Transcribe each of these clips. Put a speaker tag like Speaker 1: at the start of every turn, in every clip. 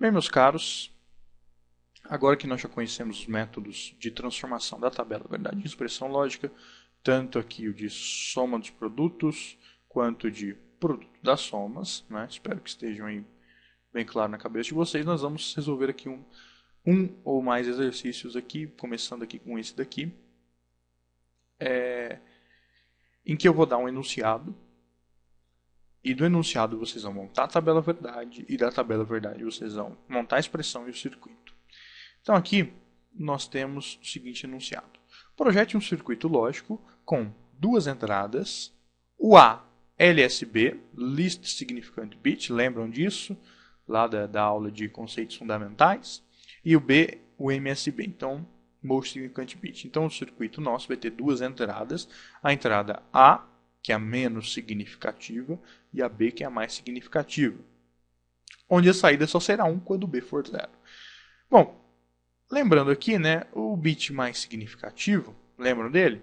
Speaker 1: Bem, meus caros, agora que nós já conhecemos os métodos de transformação da tabela verdade em expressão lógica, tanto aqui o de soma dos produtos, quanto de produto das somas, né? espero que estejam bem claro na cabeça de vocês, nós vamos resolver aqui um, um ou mais exercícios aqui, começando aqui com esse daqui, é, em que eu vou dar um enunciado e do enunciado vocês vão montar a tabela verdade e da tabela verdade vocês vão montar a expressão e o circuito. Então aqui nós temos o seguinte enunciado. Projete um circuito lógico com duas entradas, o A LSB, List Significant Bit, lembram disso? Lá da, da aula de conceitos fundamentais. E o B, o MSB, então Most Significant Bit. Então o circuito nosso vai ter duas entradas, a entrada A que é a menos significativa, e a B, que é a mais significativa. Onde a saída só será 1 quando B for zero. Bom, lembrando aqui, né, o bit mais significativo, lembram dele?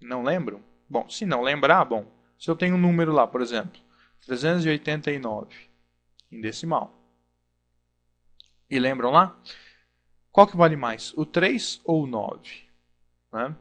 Speaker 1: Não lembram? Bom, se não lembrar, bom, se eu tenho um número lá, por exemplo, 389 em decimal. E lembram lá? Qual que vale mais, o 3 ou o 9? Né?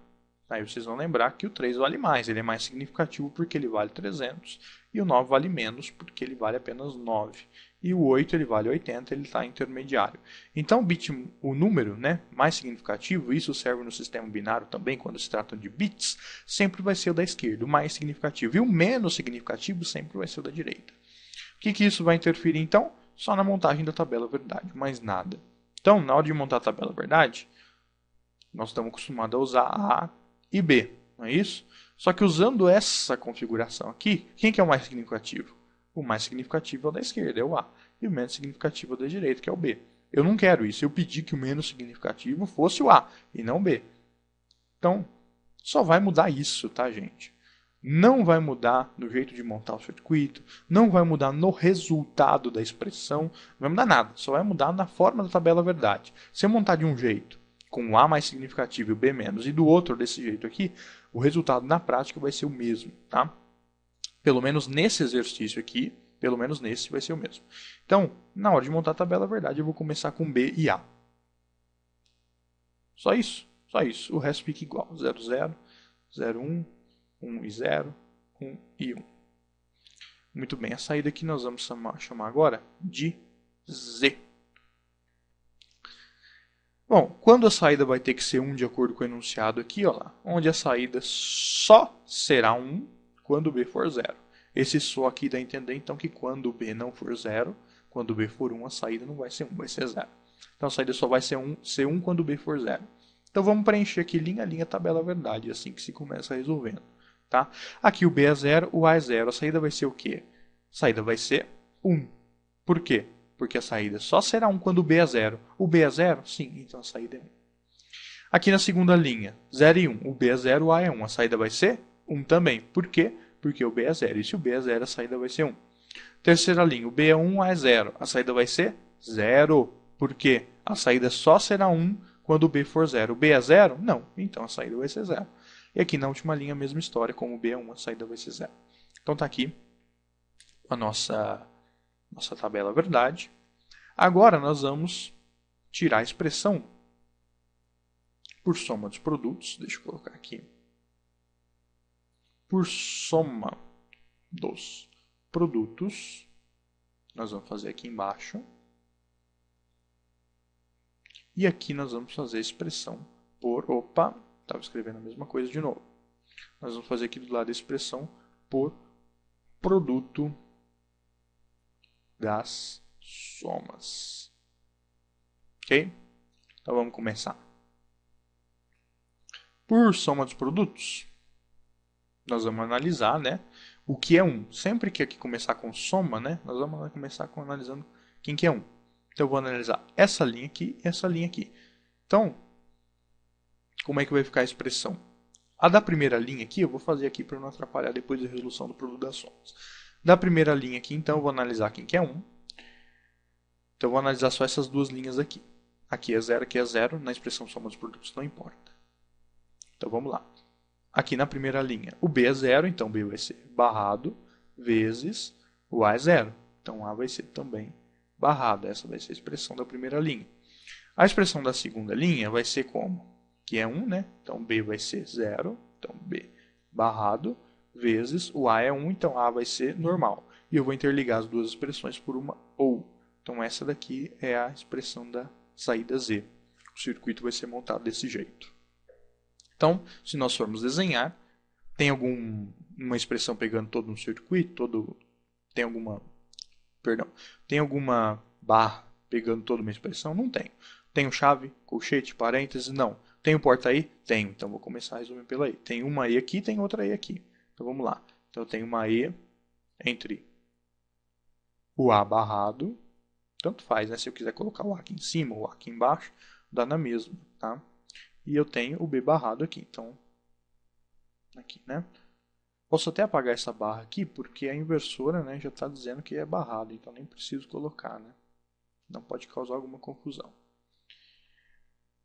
Speaker 1: Aí vocês vão lembrar que o 3 vale mais, ele é mais significativo porque ele vale 300, e o 9 vale menos porque ele vale apenas 9. E o 8 ele vale 80, ele está intermediário. Então o, bit, o número né, mais significativo, isso serve no sistema binário também quando se trata de bits, sempre vai ser o da esquerda, o mais significativo. E o menos significativo sempre vai ser o da direita. O que, que isso vai interferir então? Só na montagem da tabela verdade, mais nada. Então, na hora de montar a tabela verdade, nós estamos acostumados a usar a e B, não é isso? Só que usando essa configuração aqui, quem que é o mais significativo? O mais significativo é o da esquerda, é o A. E o menos significativo é o da direita, que é o B. Eu não quero isso. Eu pedi que o menos significativo fosse o A e não o B. Então, só vai mudar isso, tá, gente? Não vai mudar no jeito de montar o circuito, não vai mudar no resultado da expressão, não vai mudar nada. Só vai mudar na forma da tabela verdade. Se eu montar de um jeito com o A mais significativo e o B menos, e do outro desse jeito aqui, o resultado na prática vai ser o mesmo, tá? Pelo menos nesse exercício aqui, pelo menos nesse vai ser o mesmo. Então, na hora de montar a tabela, na é verdade, eu vou começar com B e A. Só isso, só isso. O resto fica igual, 0, 0, 0, 1, 1 e 0, 1 e 1. Muito bem, a saída que nós vamos chamar agora de Z. Bom, quando a saída vai ter que ser 1 de acordo com o enunciado aqui, ó lá, onde a saída só será 1 quando b for zero. Esse só aqui dá a entender então que quando b não for zero, quando b for 1, a saída não vai ser 1, vai ser zero. Então a saída só vai ser 1, ser 1 quando b for zero. Então vamos preencher aqui linha a linha tabela verdade, assim que se começa resolvendo. Tá? Aqui o b é zero, o a é zero. A saída vai ser o quê? A saída vai ser 1. Por quê? porque a saída só será 1 quando o B é 0. O B é 0? Sim, então a saída é 1. Aqui na segunda linha, 0 e 1. O B é 0, o A é 1. A saída vai ser 1 também. Por quê? Porque o B é 0. E se o B é 0, a saída vai ser 1. Terceira linha, o B é 1, o A é 0. A saída vai ser 0. Por quê? A saída só será 1 quando o B for 0. O B é 0? Não. Então a saída vai ser 0. E aqui na última linha, a mesma história. Como o B é 1, a saída vai ser 0. Então está aqui a nossa nossa tabela é verdade. Agora nós vamos tirar a expressão por soma dos produtos, deixa eu colocar aqui, por soma dos produtos, nós vamos fazer aqui embaixo, e aqui nós vamos fazer a expressão por, opa, estava escrevendo a mesma coisa de novo, nós vamos fazer aqui do lado a expressão por produto das somas. Ok? Então vamos começar. Por soma dos produtos, nós vamos analisar né, o que é um. Sempre que aqui começar com soma, né, nós vamos começar com analisando quem que é um. Então eu vou analisar essa linha aqui e essa linha aqui. Então, como é que vai ficar a expressão? A da primeira linha aqui, eu vou fazer aqui para não atrapalhar depois a resolução do produto das somas. Da primeira linha aqui, então, eu vou analisar quem que é 1. Então, eu vou analisar só essas duas linhas aqui. Aqui é 0, aqui é 0. Na expressão soma dos produtos não importa. Então, vamos lá. Aqui na primeira linha, o B é 0, então B vai ser barrado, vezes o A é 0. Então, A vai ser também barrado. Essa vai ser a expressão da primeira linha. A expressão da segunda linha vai ser como? Que é 1, né? Então, B vai ser 0. Então, B barrado vezes o A é 1, então A vai ser normal. E eu vou interligar as duas expressões por uma OU. Então essa daqui é a expressão da saída Z. O circuito vai ser montado desse jeito. Então, se nós formos desenhar, tem alguma expressão pegando todo um circuito, todo tem alguma perdão, tem alguma barra pegando toda uma expressão? Não tem. Tenho chave, colchete, parênteses? Não. Tem porta aí? Tenho. Então vou começar a resumir pela aí. Tem uma aí aqui, tem outra aí aqui. Então vamos lá. Então eu tenho uma E entre o A barrado, tanto faz, né? Se eu quiser colocar o A aqui em cima ou o A aqui embaixo, dá na mesma, tá? E eu tenho o B barrado aqui, então aqui, né? Posso até apagar essa barra aqui, porque a inversora né, já está dizendo que é barrado, então nem preciso colocar, né? Não pode causar alguma confusão.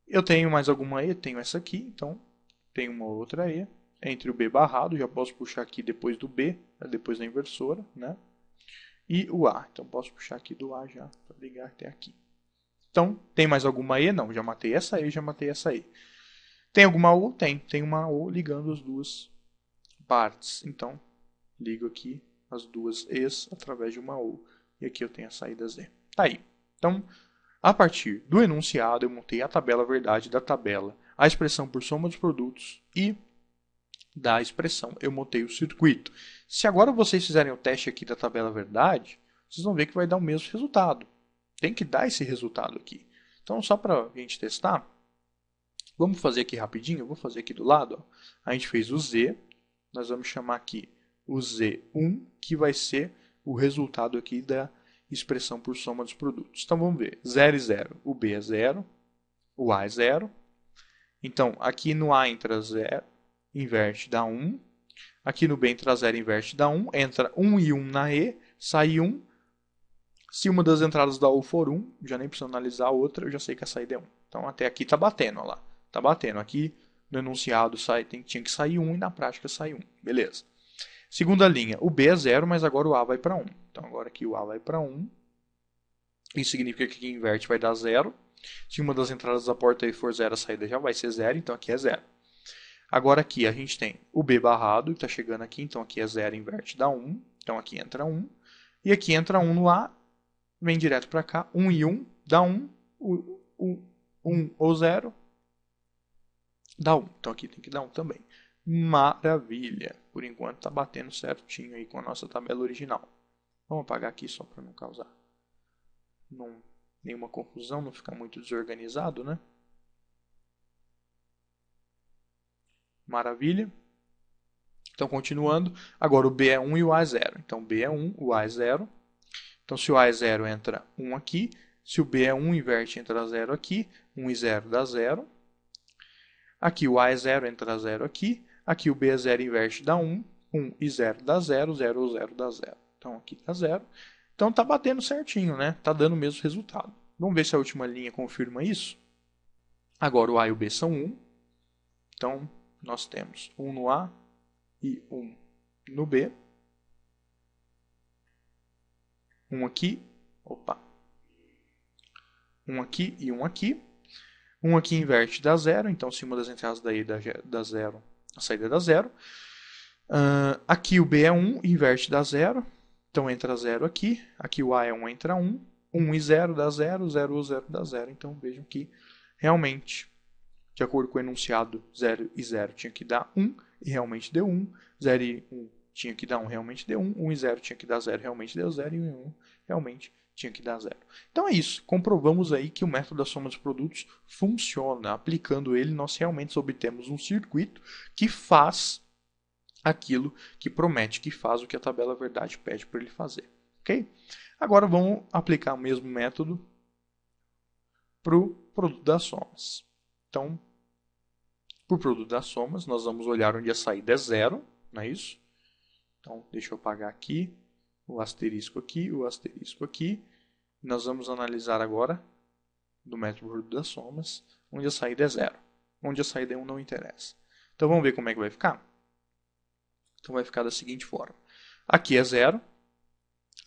Speaker 1: Eu tenho mais alguma E, tenho essa aqui, então tenho uma outra E, entre o B barrado, já posso puxar aqui depois do B, né, depois da inversora, né? E o A, então posso puxar aqui do A já, para ligar até aqui. Então, tem mais alguma E? Não, já matei essa E, já matei essa E. Tem alguma O? Tem, tem uma O ligando as duas partes. Então, ligo aqui as duas E's através de uma O. E aqui eu tenho a saída Z. Tá aí. Então, a partir do enunciado, eu montei a tabela verdade da tabela, a expressão por soma dos produtos e da expressão eu montei o circuito. Se agora vocês fizerem o teste aqui da tabela verdade, vocês vão ver que vai dar o mesmo resultado. Tem que dar esse resultado aqui. Então, só para a gente testar, vamos fazer aqui rapidinho, vou fazer aqui do lado. Ó. A gente fez o Z, nós vamos chamar aqui o Z1, que vai ser o resultado aqui da expressão por soma dos produtos. Então, vamos ver, 0 e 0, o B é 0, o A é 0. Então, aqui no A entra 0, inverte, dá 1. Aqui no bem traseiro, inverte, dá 1. Entra 1 e 1 na E, sai 1. Se uma das entradas da U for 1, já nem preciso analisar a outra, eu já sei que a saída é 1. Então até aqui está batendo, ó lá. Está batendo. Aqui no enunciado sai, tem, tinha que sair 1 e na prática sai 1. Beleza. Segunda linha, o B é 0, mas agora o A vai para 1. Então agora aqui o A vai para 1. Isso significa que aqui inverte vai dar 0. Se uma das entradas da porta aí for 0, a saída já vai ser 0, então aqui é 0. Agora aqui a gente tem o B barrado, que está chegando aqui, então aqui é zero, inverte, dá 1. Então aqui entra 1. E aqui entra 1 no A, vem direto para cá, 1 e 1, dá 1. O, o, 1 ou 0, dá 1. Então aqui tem que dar 1 também. Maravilha! Por enquanto está batendo certinho aí com a nossa tabela original. Vamos apagar aqui só para não causar não, nenhuma confusão, não ficar muito desorganizado, né? Maravilha. Então, continuando, agora o B é 1 e o A é 0. Então, B é 1, o A é 0. Então, se o A é 0, entra 1 aqui. Se o B é 1, inverte, entra 0 aqui. 1 e 0 dá 0. Aqui o A é 0, entra 0 aqui. Aqui o B é 0, inverte, dá 1. 1 e 0 dá 0, 0 ou 0 dá 0. Então, aqui dá tá 0. Então, está batendo certinho, né? Tá dando o mesmo resultado. Vamos ver se a última linha confirma isso. Agora o A e o B são 1. Então, nós temos um no A e um no B. Um aqui, opa, um aqui e um aqui. Um aqui inverte dá zero, então se uma das entradas daí dá, dá zero, a saída dá zero. Uh, aqui o B é 1, inverte dá zero, então entra zero aqui. Aqui o A é 1, entra 1. 1 e 0 dá 0, 0 ou 0 dá 0. Então vejam que realmente de acordo com o enunciado 0 e 0 tinha que dar 1 e realmente deu 1, 0 e 1 tinha que dar 1 realmente deu 1, 1 e 0 tinha que dar 0 realmente deu 0 e 1 e 1 realmente tinha que dar 0. Então é isso, comprovamos aí que o método da soma dos produtos funciona. Aplicando ele, nós realmente obtemos um circuito que faz aquilo que promete, que faz o que a tabela verdade pede para ele fazer. Ok? Agora vamos aplicar o mesmo método para o produto das somas. Então, por produto das somas, nós vamos olhar onde a saída é zero, não é isso? Então, deixa eu apagar aqui, o asterisco aqui, o asterisco aqui. Nós vamos analisar agora, do método produto das somas, onde a saída é zero. Onde a saída é 1 um, não interessa. Então, vamos ver como é que vai ficar? Então, vai ficar da seguinte forma. Aqui é zero.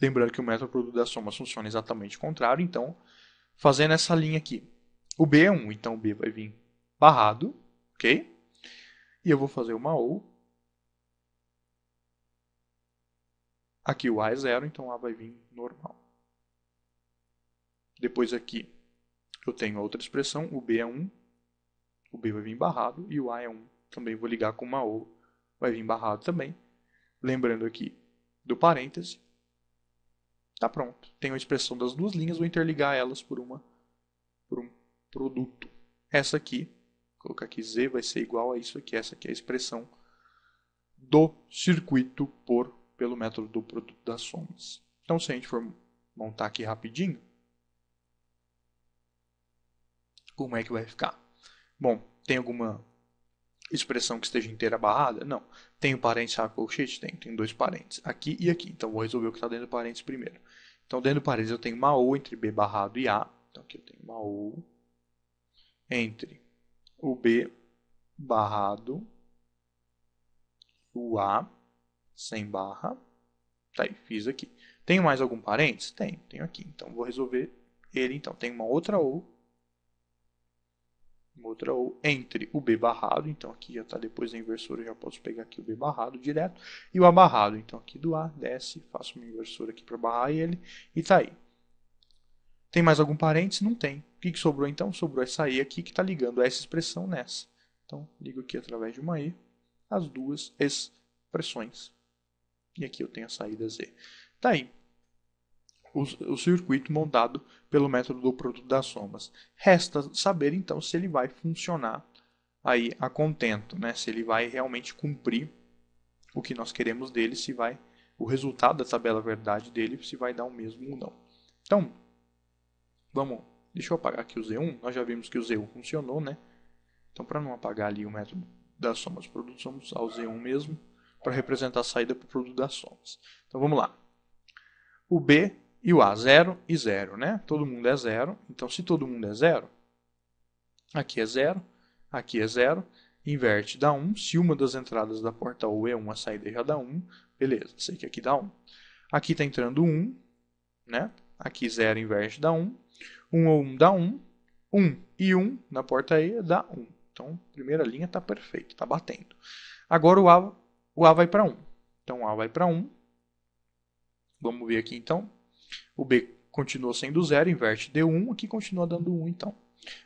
Speaker 1: Lembrando que o método produto das somas funciona exatamente o contrário. Então, fazendo essa linha aqui. O B é 1, então o B vai vir barrado ok? E eu vou fazer uma OU. Aqui o A é zero, então A vai vir normal. Depois aqui eu tenho outra expressão, o B é 1, o B vai vir barrado e o A é 1. Também vou ligar com uma OU, vai vir barrado também. Lembrando aqui do parêntese. Tá pronto. Tenho a expressão das duas linhas, vou interligar elas por uma por um produto. Essa aqui colocar aqui Z vai ser igual a isso aqui. Essa aqui é a expressão do circuito por, pelo método do produto das somas. Então, se a gente for montar aqui rapidinho, como é que vai ficar? Bom, tem alguma expressão que esteja inteira barrada? Não. tem parênteses a colchete? tem tem dois parênteses, aqui e aqui. Então, vou resolver o que está dentro do parênteses primeiro. Então, dentro do parênteses, eu tenho uma O entre B barrado e A. Então, aqui eu tenho uma O entre o B barrado, o A sem barra. Tá aí, fiz aqui. Tenho mais algum parênteses? Tenho, tenho aqui. Então, vou resolver ele. Então, tem uma outra u uma outra u entre o B barrado. Então, aqui já está depois da inversora, eu já posso pegar aqui o B barrado direto. E o A barrado. Então, aqui do A, desce, faço uma inversora aqui para barrar ele. E tá aí. Tem mais algum parênteses? Não tem. O que, que sobrou então? Sobrou essa i aqui que está ligando essa expressão nessa. Então, ligo aqui através de uma i as duas expressões. E aqui eu tenho a saída z. Tá aí. O, o circuito montado pelo método do produto das somas. Resta saber então se ele vai funcionar aí a contento, né? Se ele vai realmente cumprir o que nós queremos dele, se vai o resultado da tabela verdade dele se vai dar o mesmo ou não. Então, Vamos, deixa eu apagar aqui o Z1. Nós já vimos que o Z1 funcionou, né? Então, para não apagar ali o método da soma dos produtos, vamos usar o Z1 mesmo para representar a saída para o produto das somas. Então, vamos lá. O B e o A, 0 e 0, né? Todo mundo é 0. Então, se todo mundo é 0, aqui é 0, aqui é 0. Inverte, dá 1. Um. Se uma das entradas da porta U é 1, a saída já dá 1. Um. Beleza, sei que aqui dá 1. Um. Aqui está entrando 1, né? Aqui 0 inverte dá 1. 1 ou 1 dá 1. 1 e 1 na porta E dá 1. Então, primeira linha está perfeito, está batendo. Agora o A, o A vai para 1. Então, o A vai para 1. Vamos ver aqui, então. O B continua sendo 0, inverte D1. Aqui continua dando 1, então.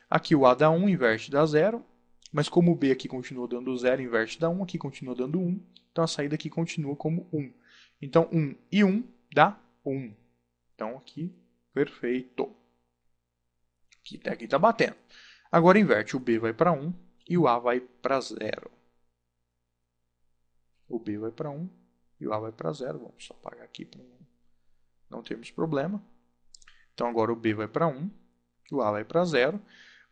Speaker 1: Aqui o A dá 1, inverte dá 0. Mas como o B aqui continua dando 0, inverte dá 1. Aqui continua dando 1. Então, a saída aqui continua como 1. Então, 1 e 1 dá 1. Então, aqui, perfeito que até aqui está batendo. Agora inverte, o B vai para 1 e o A vai para 0. O B vai para 1 e o A vai para 0. Vamos só apagar aqui para não termos problema. Então agora o B vai para 1, e o A vai para 0.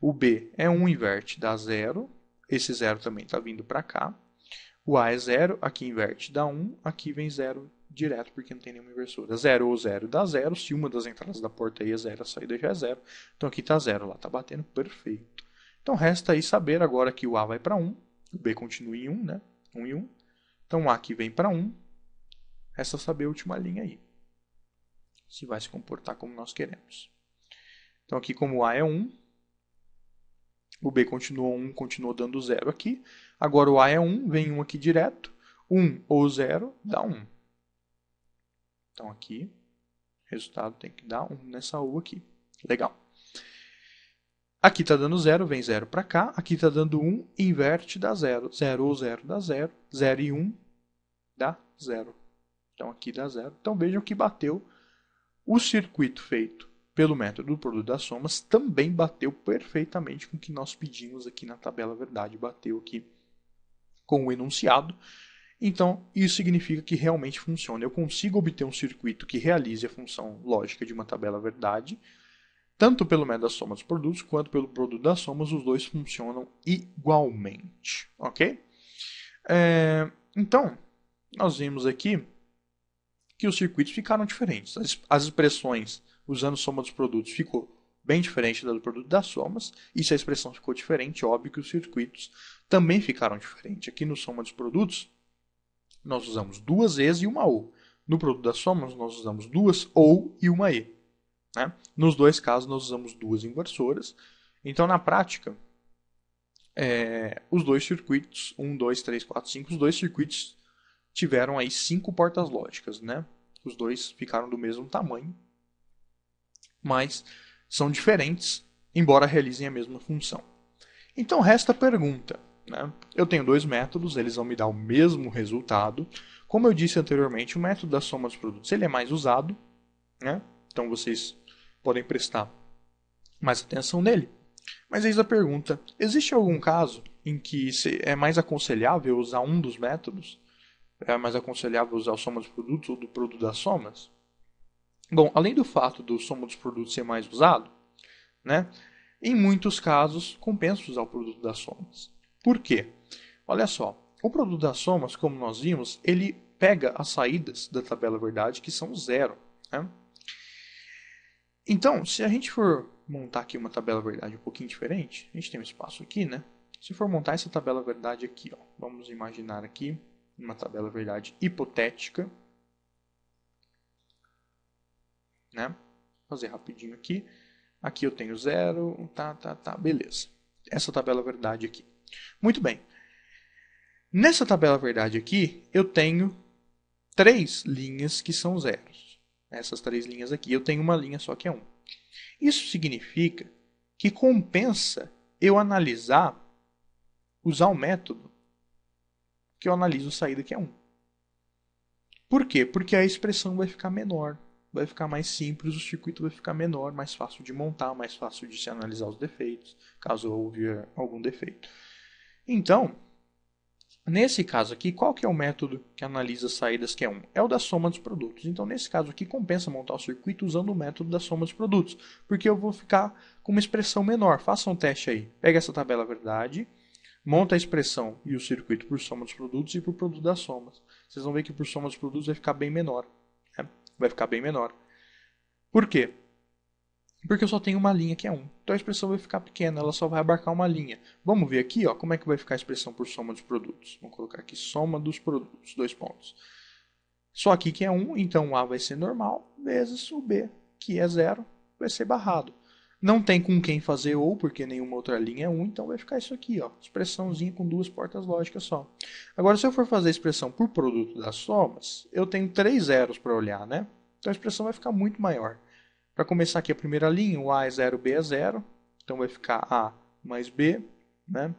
Speaker 1: O B é 1, inverte, dá 0. Esse 0 também está vindo para cá. O A é 0, aqui inverte, dá 1, aqui vem 0 direto porque não tem nenhuma inversora. 0 ou 0 dá 0. Se uma das entradas da porta aí é 0, a saída já é 0. Então aqui está 0, está batendo perfeito. Então resta aí saber agora que o A vai para 1, o B continua em 1, né? 1 e 1. Então o A aqui vem para 1. Resta saber a última linha aí. Se vai se comportar como nós queremos. Então aqui como o A é 1, o B continuou 1, continuou dando 0 aqui. Agora o A é 1, vem 1 aqui direto. 1 ou 0 dá 1. Então aqui, resultado tem que dar 1 nessa U aqui. Legal. Aqui está dando 0, vem 0 para cá. Aqui está dando 1, inverte dá 0. 0 ou 0 dá 0. 0 e 1 dá 0. Então aqui dá 0. Então vejam que bateu o circuito feito pelo método do produto das somas também bateu perfeitamente com o que nós pedimos aqui na tabela verdade, bateu aqui com o enunciado. Então, isso significa que realmente funciona. Eu consigo obter um circuito que realize a função lógica de uma tabela verdade, tanto pelo método da soma dos produtos quanto pelo produto das somas, os dois funcionam igualmente. Ok? É, então, nós vimos aqui que os circuitos ficaram diferentes. As, as expressões usando soma dos produtos ficou bem diferente da do produto das somas, e se a expressão ficou diferente, óbvio que os circuitos também ficaram diferentes. Aqui no soma dos produtos, nós usamos duas E's e uma O. No produto das somas, nós usamos duas OU e uma E. Né? Nos dois casos, nós usamos duas inversoras. Então, na prática, é, os dois circuitos, 1, 2, 3, 4, 5, os dois circuitos tiveram aí cinco portas lógicas. Né? Os dois ficaram do mesmo tamanho, mas são diferentes, embora realizem a mesma função. Então, resta a pergunta. Né? Eu tenho dois métodos, eles vão me dar o mesmo resultado. Como eu disse anteriormente, o método da soma dos produtos ele é mais usado, né? então vocês podem prestar mais atenção nele. Mas eis a pergunta: existe algum caso em que é mais aconselhável usar um dos métodos? É mais aconselhável usar o soma dos produtos ou do produto das somas? Bom, além do fato do soma dos produtos ser mais usado, né, em muitos casos compensa usar o produto das somas. Por quê? Olha só, o produto das somas, como nós vimos, ele pega as saídas da tabela verdade, que são zero. Né? Então, se a gente for montar aqui uma tabela verdade um pouquinho diferente, a gente tem um espaço aqui, né? Se for montar essa tabela verdade aqui, ó, vamos imaginar aqui uma tabela verdade hipotética. Né? Fazer rapidinho aqui. Aqui eu tenho zero, tá, tá, tá, beleza. Essa tabela verdade aqui. Muito bem. Nessa tabela verdade aqui, eu tenho três linhas que são zeros. Essas três linhas aqui, eu tenho uma linha só que é 1. Um. Isso significa que compensa eu analisar, usar o um método que eu analiso saída que é 1. Um. Por quê? Porque a expressão vai ficar menor, vai ficar mais simples, o circuito vai ficar menor, mais fácil de montar, mais fácil de se analisar os defeitos, caso houver algum defeito. Então, nesse caso aqui, qual que é o método que analisa saídas que é um? É o da soma dos produtos. Então, nesse caso aqui, compensa montar o circuito usando o método da soma dos produtos, porque eu vou ficar com uma expressão menor. Faça um teste aí. Pega essa tabela verdade, monta a expressão e o circuito por soma dos produtos e por produto das somas. Vocês vão ver que por soma dos produtos vai ficar bem menor. Né? Vai ficar bem menor. Por quê? porque eu só tenho uma linha que é 1. Então a expressão vai ficar pequena, ela só vai abarcar uma linha. Vamos ver aqui ó, como é que vai ficar a expressão por soma dos produtos. Vou colocar aqui soma dos produtos, dois pontos. Só aqui que é 1, então o A vai ser normal, vezes o B, que é zero, vai ser barrado. Não tem com quem fazer ou, porque nenhuma outra linha é 1, então vai ficar isso aqui, ó, expressãozinha com duas portas lógicas só. Agora, se eu for fazer a expressão por produto das somas, eu tenho três zeros para olhar, né? Então a expressão vai ficar muito maior. Para começar aqui a primeira linha, o A é 0, B é 0, então vai ficar A mais B, né?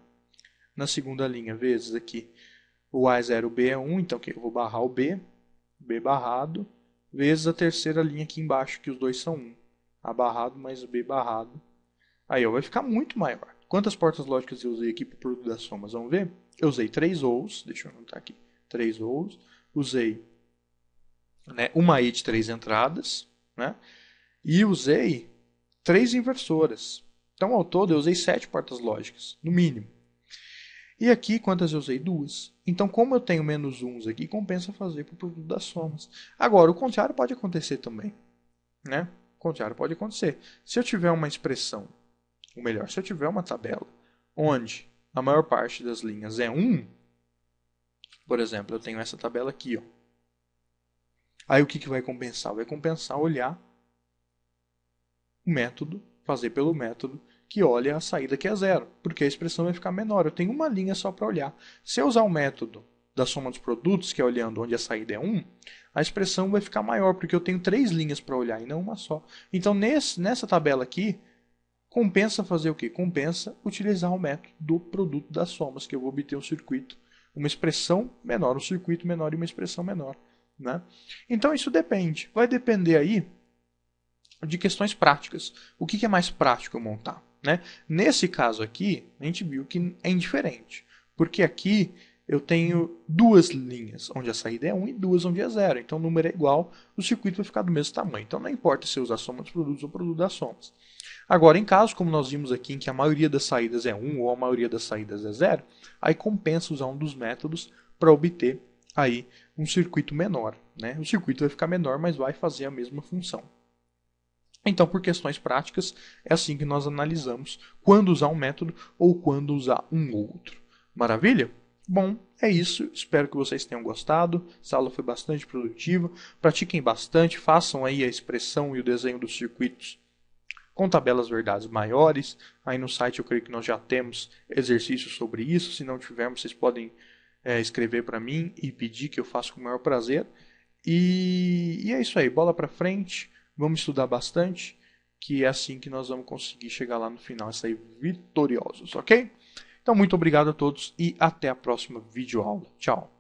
Speaker 1: Na segunda linha, vezes aqui, o A é 0, B é 1, então aqui eu vou barrar o B, B barrado, vezes a terceira linha aqui embaixo, que os dois são 1, A barrado mais B barrado. Aí ó, vai ficar muito maior. Quantas portas lógicas eu usei aqui para o produto das somas? Vamos ver? Eu usei 3 OUs, deixa eu anotar aqui, 3 OUs, usei né, uma E de 3 entradas, né? E usei três inversoras. Então, ao todo, eu usei sete portas lógicas, no mínimo. E aqui, quantas eu usei? Duas. Então, como eu tenho menos uns aqui, compensa fazer para o produto das somas. Agora, o contrário pode acontecer também. Né? O contrário pode acontecer. Se eu tiver uma expressão, ou melhor, se eu tiver uma tabela, onde a maior parte das linhas é 1, por exemplo, eu tenho essa tabela aqui. Ó. Aí, o que, que vai compensar? Vai compensar olhar método, fazer pelo método que olha a saída que é zero, porque a expressão vai ficar menor. Eu tenho uma linha só para olhar. Se eu usar o método da soma dos produtos, que é olhando onde a saída é 1, a expressão vai ficar maior, porque eu tenho três linhas para olhar e não uma só. Então, nesse, nessa tabela aqui, compensa fazer o que? Compensa utilizar o método do produto das somas, que eu vou obter um circuito, uma expressão menor, um circuito menor e uma expressão menor. Né? Então, isso depende. Vai depender aí de questões práticas. O que é mais prático montar? Né? Nesse caso aqui, a gente viu que é indiferente, porque aqui eu tenho duas linhas onde a saída é 1 e duas onde é 0. Então o número é igual, o circuito vai ficar do mesmo tamanho. Então não importa se eu usar soma dos produtos ou produto das somas. Agora, em casos como nós vimos aqui, em que a maioria das saídas é 1 ou a maioria das saídas é 0, aí compensa usar um dos métodos para obter aí um circuito menor. Né? O circuito vai ficar menor, mas vai fazer a mesma função. Então, por questões práticas, é assim que nós analisamos quando usar um método ou quando usar um outro. Maravilha? Bom, é isso. Espero que vocês tenham gostado. Essa aula foi bastante produtiva. Pratiquem bastante, façam aí a expressão e o desenho dos circuitos com tabelas verdades maiores. Aí no site eu creio que nós já temos exercícios sobre isso. Se não tivermos, vocês podem é, escrever para mim e pedir que eu faça com o maior prazer. E, e é isso aí, bola para frente. Vamos estudar bastante, que é assim que nós vamos conseguir chegar lá no final e sair vitoriosos, ok? Então, muito obrigado a todos e até a próxima videoaula. Tchau!